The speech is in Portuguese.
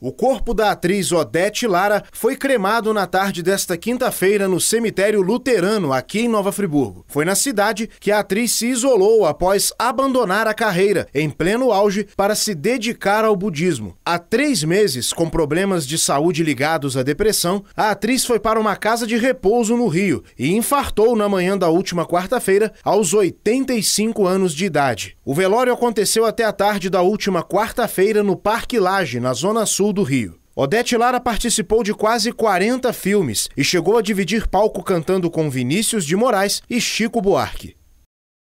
O corpo da atriz Odete Lara foi cremado na tarde desta quinta-feira no cemitério luterano, aqui em Nova Friburgo. Foi na cidade que a atriz se isolou após abandonar a carreira, em pleno auge, para se dedicar ao budismo. Há três meses, com problemas de saúde ligados à depressão, a atriz foi para uma casa de repouso no Rio e infartou na manhã da última quarta-feira, aos 85 anos de idade. O velório aconteceu até a tarde da última quarta-feira no Parque Lage, na zona sul do Rio. Odete Lara participou de quase 40 filmes e chegou a dividir palco cantando com Vinícius de Moraes e Chico Buarque.